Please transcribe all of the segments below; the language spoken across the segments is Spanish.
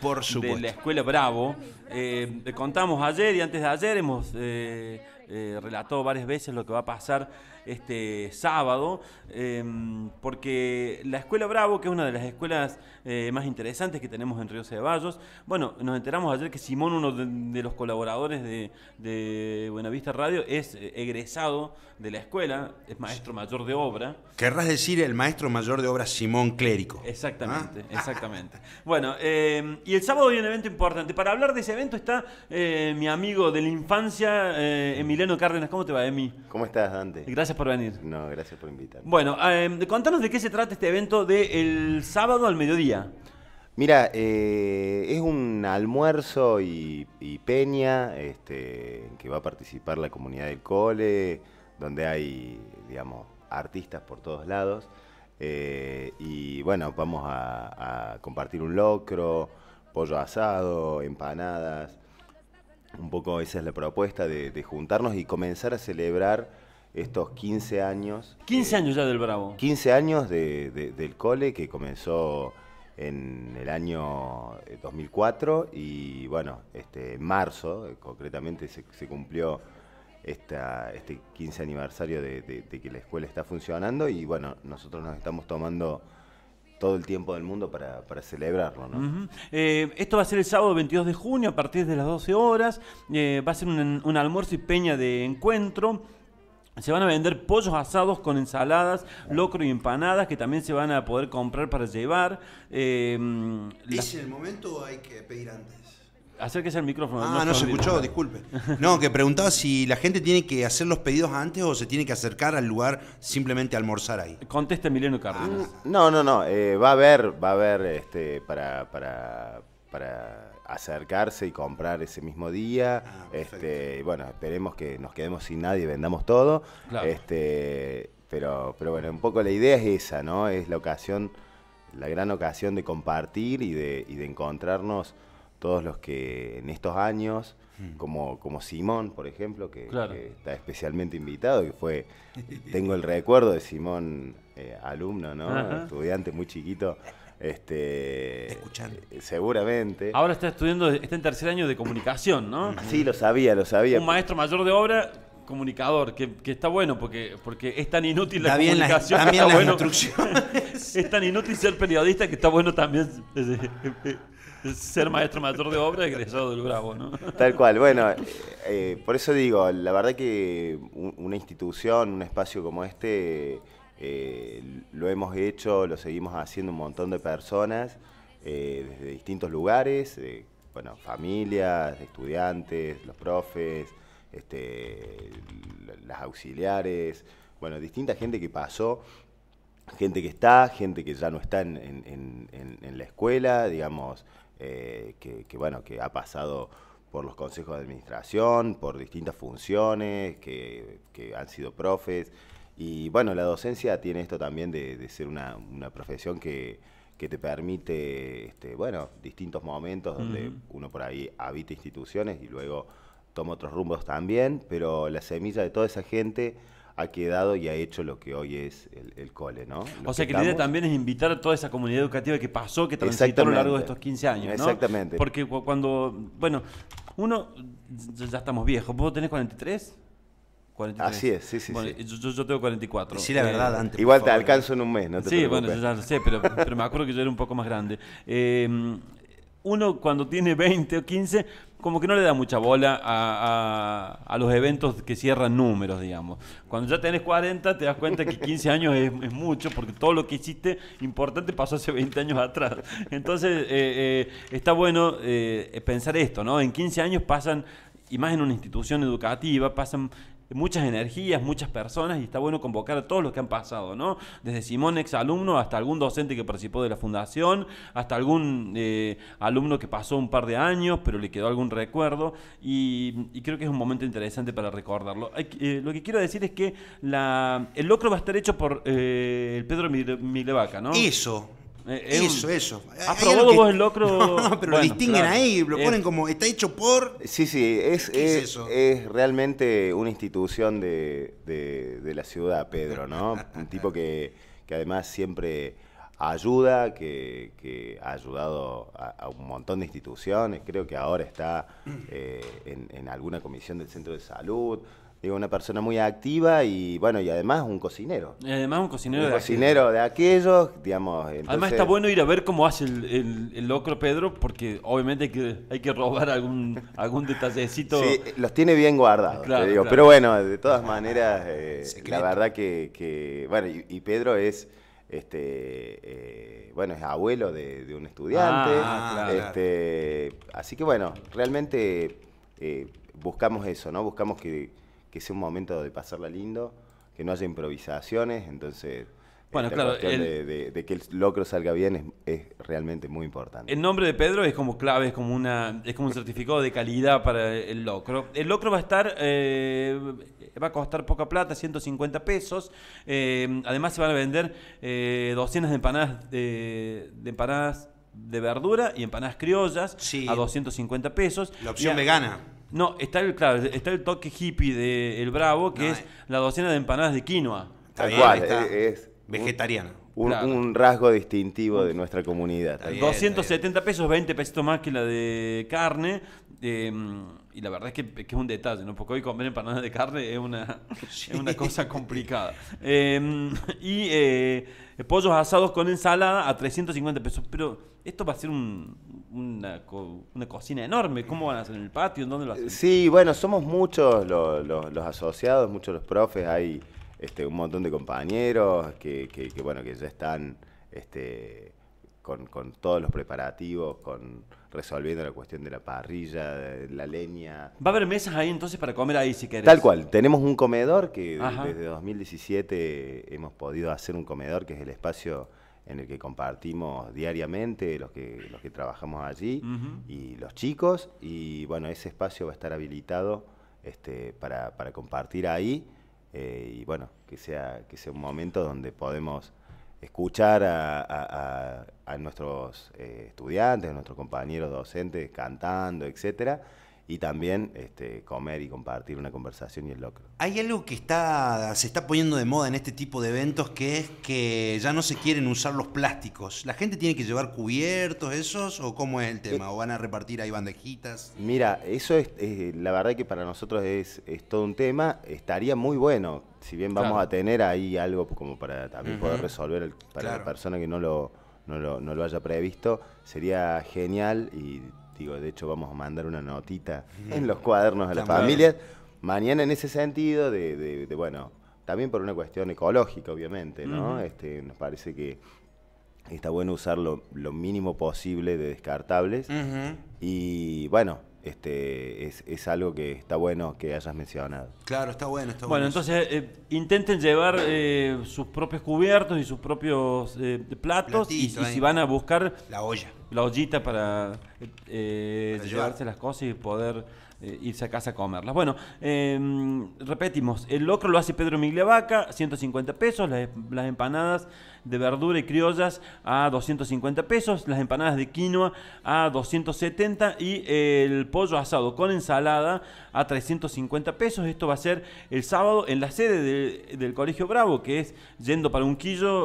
Por supuesto. de la Escuela Bravo. Eh, contamos ayer y antes de ayer hemos eh, eh, relatado varias veces lo que va a pasar este sábado, em, porque la Escuela Bravo, que es una de las escuelas eh, más interesantes que tenemos en Río Ceballos, bueno, nos enteramos ayer que Simón, uno de, los colaboradores de, Buenavista Radio, es eh, egresado de la escuela, es maestro mayor de obra. Querrás decir el maestro mayor de obra Simón Clérico. Exactamente, ah. exactamente. bueno, em, y el sábado hay un evento importante. Para hablar de ese evento está eh, mi amigo de la infancia, Emiliano Cárdenas. ¿Cómo te va, Emi? ¿Cómo estás, Dante? Gracias por venir. No, gracias por invitarme. Bueno, em, contanos de qué se trata este evento del sábado al mediodía. Mira, eh, es un almuerzo y, peña en este, que va a participar la comunidad del cole, donde hay, digamos, artistas por todos lados. Eh, y bueno, vamos a, compartir un locro, pollo asado, empanadas un poco esa es la propuesta de, de, juntarnos y comenzar a celebrar estos 15 años. 15 eh, años ya del Bravo. 15 años del cole que comenzó en el año 2004 eh, y bueno, este, en marzo eh, concretamente se, cumplió este 15 aniversario de, que la escuela está funcionando y bueno, nosotros nos estamos tomando todo el tiempo del mundo para, celebrarlo. ¿no? esto va a ser el sábado 22 de junio a partir de las 12 horas, va a ser un almuerzo y peña de encuentro. Se van a vender pollos asados con ensaladas, locro y empanadas que también se van a poder comprar para llevar. Eh, ¿Es el momento o hay que pedir antes? Acérquese al micrófono. Ah, no, se escuchó, disculpe. No, que preguntaba si la gente tiene que hacer los pedidos antes o se tiene que acercar al lugar simplemente a almorzar ahí. Conteste Emiliano Cárdenas. Mm, no, no, no. Eh, va a haber, va a haber este, para, para acercarse y comprar ese mismo día. Ah, este, bueno, esperemos que nos quedemos sin nadie y vendamos todo. Este, pero, pero bueno, un poco la idea es esa, ¿no? Es la ocasión, la gran ocasión de compartir y de, y de encontrarnos todos los que en estos años, hmm. como, como Simón, por ejemplo, que, está especialmente invitado, que fue, tengo el recuerdo de Simón, eh, alumno, ¿no? Estudiante muy chiquito este, Escuchando. Eh, seguramente. Ahora está estudiando, está en tercer año de comunicación, ¿no? Ah, sí, lo sabía, lo sabía. Un maestro mayor de obra, comunicador, que, está bueno porque, porque es tan inútil la comunicación. está bueno, es tan inútil ser periodista que está bueno también eh, eh, ser maestro mayor de obra egresado del Bravo, ¿no? Tal cual, bueno, por eso digo, la verdad que una institución, un espacio como este eh, lo hemos hecho, lo seguimos haciendo un montón de personas eh, desde distintos lugares, bueno, familias, estudiantes, los profes, este, las auxiliares, bueno, distinta gente que pasó, gente que está, gente que ya no está en, la escuela, digamos, eh, que, bueno, que ha pasado por los consejos de administración, por distintas funciones, que han sido profes. Y bueno, la docencia tiene esto también de, ser una, profesión que, te permite, este, bueno, distintos momentos donde uno por ahí habita instituciones y luego toma otros rumbos también, pero la semilla de toda esa gente ha quedado y ha hecho lo que hoy es el, cole, ¿no? o sea que, la idea también es invitar a toda esa comunidad educativa que pasó, que transitó a lo largo de estos 15 años, ¿no? Exactamente. Porque cuando, bueno, uno, ya estamos viejos, puedo tener 43? Así es, sí, sí. Yo, tengo 44. Sí, la eh, verdad, Igual te alcanzo en un mes, ¿no? Te sí, bueno, yo ya sé, pero, me acuerdo que yo era un poco más grande. Eh, uno cuando tiene 20 o 15, como que no le da mucha bola a, los eventos que cierran números, digamos. Cuando ya tenés 40, te das cuenta que 15 años es, mucho, porque todo lo que hiciste importante pasó hace 20 años atrás. Entonces, eh, está bueno pensar esto, ¿no? En 15 años pasan y más en una institución educativa, pasan muchas energías, muchas personas y está bueno convocar a todos los que han pasado, ¿no? Desde Simón, ex alumno, hasta algún docente que participó de la fundación, hasta algún eh, alumno que pasó un par de años pero le quedó algún recuerdo y, creo que es un momento interesante para recordarlo. Eh, lo que quiero decir es que la, el locro va a estar hecho por eh, el Pedro Milevaca, ¿no? Eso, eh, eso, eso. ¿Has probado vos el locro? No, pero lo distinguen ahí, lo ponen como está hecho por. Sí, sí, es, es, es realmente una institución de, de, de, la ciudad, Pedro, ¿no? Un tipo que, que además siempre ayuda, que, ha ayudado a, un montón de instituciones, creo que ahora está eh, en, alguna comisión del centro de salud. Digo, una persona muy activa y bueno, y además un cocinero. además un cocinero de cocinero aquellos. de aquellos, digamos. Además está bueno ir a ver cómo hace el, el, locro Pedro, porque obviamente hay que, robar algún, algún detallecito. Sí, los tiene bien guardados, Pero bueno, de todas maneras, eh, la verdad que, bueno, y Pedro es este, eh, bueno, es abuelo de, un estudiante. Ah, este, Así que bueno, realmente eh, buscamos eso, ¿no? Buscamos que, que, sea un momento de pasarla lindo, que no haya improvisaciones, entonces bueno, claro. El, de, que el locro salga bien es, realmente muy importante. El nombre de Pedro es como clave, es como, una, es como un certificado de calidad para el locro. El locro va a estar, eh, va a costar poca plata, 150 pesos. Eh, además se van a vender eh, docenas de empanadas, de, verdura y empanadas criollas a 250 pesos. La opción vegana. No, está el, claro, está el toque hippie de El Bravo, que es la docena de empanadas de quinoa. Tal cual, es, Vegetariana. Un, rasgo distintivo de nuestra comunidad. 270 pesos, 20 pesos más que la de carne. Em, y la verdad es que, es un detalle, ¿no? Porque hoy comer empanadas de carne es una, una cosa complicada. Em, y eh, pollos asados con ensalada a 350 pesos. Pero esto va a ser una, cocina enorme. ¿Cómo van a hacer? ¿En el patio? ¿En dónde lo hacen? Sí, bueno, somos muchos los, asociados, muchos los profes. Hay este, un montón de compañeros que, ya están este, con, todos los preparativos, con resolviendo la cuestión de la parrilla, de la leña. ¿Va a haber mesas ahí entonces para comer ahí si querés? Tal cual, tenemos un comedor que desde 2017 hemos podido hacer un comedor que es el espacio en el que compartimos diariamente los que, trabajamos allí y los chicos. Y bueno, ese espacio va a estar habilitado este, para, para compartir ahí. Eh, y bueno, que sea, que sea un momento donde podemos escuchar a, nuestros eh, estudiantes, a nuestros compañeros docentes cantando, etcétera, y también este, comer y compartir una conversación y el locro. Hay algo que está, se está poniendo de moda en este tipo de eventos que es que ya no se quieren usar los plásticos. ¿La gente tiene que llevar cubiertos esos o cómo es el tema? ¿O van a repartir ahí bandejitas? Mira, eso es, la verdad que para nosotros es, todo un tema. Estaría muy bueno, si bien vamos a tener ahí algo como para también poder resolver para la persona que no lo, lo, no lo haya previsto, sería genial y de hecho, vamos a mandar una notita en los cuadernos a las familias. Mañana en ese sentido, de, bueno, también por una cuestión ecológica, obviamente, ¿no? este, nos parece que está bueno usar lo, mínimo posible de descartables. Y bueno, este, es, algo que está bueno que hayas mencionado. Claro, está bueno. bueno, entonces eh, intenten llevar eh, sus propios cubiertos y sus propios eh, platos y si van a buscar... La olla la ollita para, eh, llevarse las cosas y poder eh, irse a casa a comerlas. Bueno, em, repetimos, el locro lo hace Pedro Migliavaca, 150 pesos, las, empanadas de verdura y criollas a 250 pesos, las empanadas de quinoa a 270 y el pollo asado con ensalada a 350 pesos. Esto va a ser el sábado en la sede del Colegio Bravo, que es yendo para un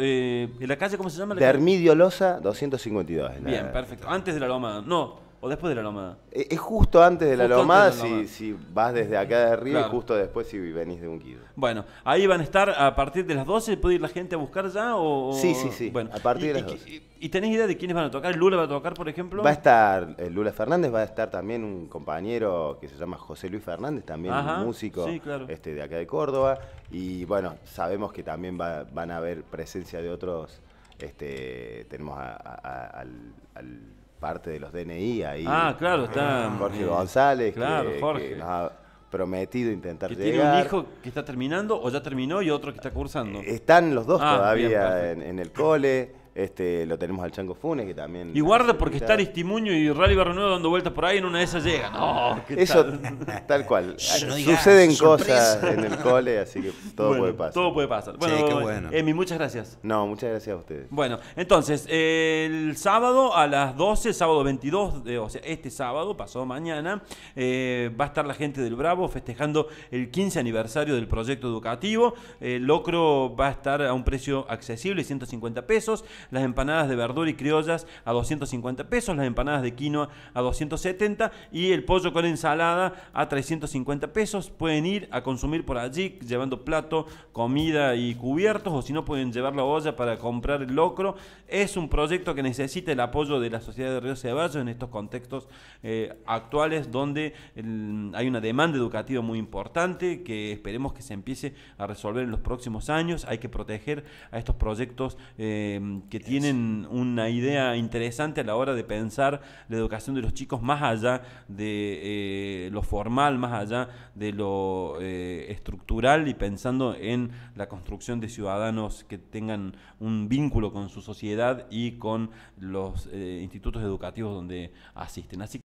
eh, en la calle, ¿cómo se llama? La Dermidio Loza 252. Bien, perfecto. Antes de la Loma, no. ¿O después de la lomada? Eh, es, justo antes de la lomada, Si, vas desde acá de arriba y justo después si venís de un guido. Bueno, ahí van a estar a partir de las 12, ¿puede ir la gente a buscar ya? O, sí, sí, sí, bueno, a partir de las 12. Y, tenés idea de quiénes van a tocar? ¿Lula va a tocar, por ejemplo? Va a estar eh, Lula Fernández, va a estar también un compañero que se llama José Luis Fernández, también un músico este, de acá de Córdoba. Y bueno, sabemos que también van a haber presencia de otros... Este, tenemos al parte de los DNI ahí. Ah, claro, está. Ah. Jorge González, claro, nos ha prometido intentar que Tiene un hijo que está terminando o ya terminó y otro que está cursando. Están los dos ah, todavía en, el cole. Este, lo tenemos al Chango Funes, que también. Y guarda porque está Aristimuño y Rally Barrenuevo dando vueltas por ahí, en una de esas llega. No, Eso, tal, cual. Suceden cosas en el cole, así que todo puede pasar. Todo puede pasar. Bueno, sí, qué bueno. Emi, muchas gracias. No, muchas gracias a ustedes. Bueno, entonces, el sábado a las 12, sábado 22, o sea, este sábado, pasado mañana, eh, va a estar la gente del Bravo festejando el 15 aniversario del proyecto educativo. El locro va a estar a un precio accesible, 150 pesos las empanadas de verdura y criollas a 250 pesos, las empanadas de quinoa a 270 y el pollo con ensalada a 350 pesos. Pueden ir a consumir por allí llevando plato, comida y cubiertos o si no pueden llevar la olla para comprar el locro. Es un proyecto que necesita el apoyo de la sociedad de Río Ceballos en estos contextos eh, actuales donde hay una demanda educativa muy importante que esperemos que se empiece a resolver en los próximos años. Hay que proteger a estos proyectos eh, que que tienen una idea interesante a la hora de pensar la educación de los chicos más allá de eh, lo formal, más allá de lo eh, estructural y pensando en la construcción de ciudadanos que tengan un vínculo con su sociedad y con los eh, institutos educativos donde asisten. Así